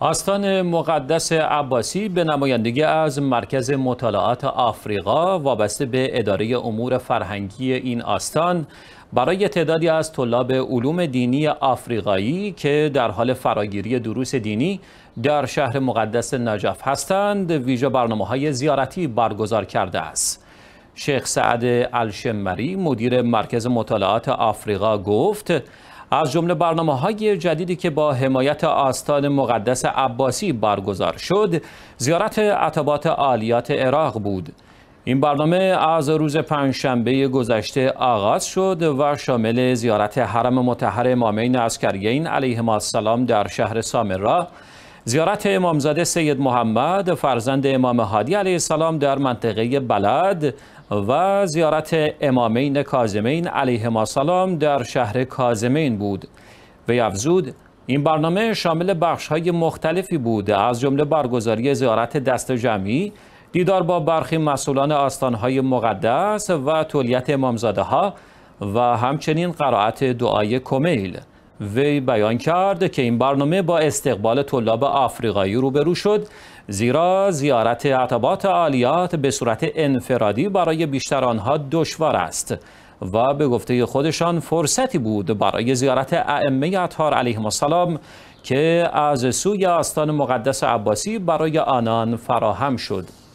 آستان مقدس عباسی به نمایندگی از مرکز مطالعات آفریقا وابسته به اداره امور فرهنگی این آستان برای تعدادی از طلاب علوم دینی آفریقایی که در حال فراگیری دروس دینی در شهر مقدس نجف هستند ویژه برنامه های زیارتی برگزار کرده است. شیخ سعد الشمری مدیر مرکز مطالعات آفریقا گفت از جمله برنامه های جدیدی که با حمایت آستان مقدس عباسی برگزار شد زیارت عطبات عالیات عراق بود این برنامه از روز پنجشنبه گذشته آغاز شد و شامل زیارت حرم متحر امامین عسکریین علیهما السلام در شهر سامرا زیارت امامزاده سید محمد فرزند امام هادی علیه السلام در منطقه بلد و زیارت امامین کازمین ما سلام در شهر کازمین بود و افزود این برنامه شامل بخش های مختلفی بود از جمله برگزاری زیارت دست جمعی دیدار با برخی مسئولان های مقدس و تولیت امامزاده ها و همچنین قرائت دعای کمیل وی بیان کرد که این برنامه با استقبال طلاب آفریقایی روبرو شد زیرا زیارت عطبات عالیات به صورت انفرادی برای بیشتر آنها دشوار است و به گفته خودشان فرصتی بود برای زیارت ائمه اطهار علیهم السلام که از سوی آستان مقدس عباسی برای آنان فراهم شد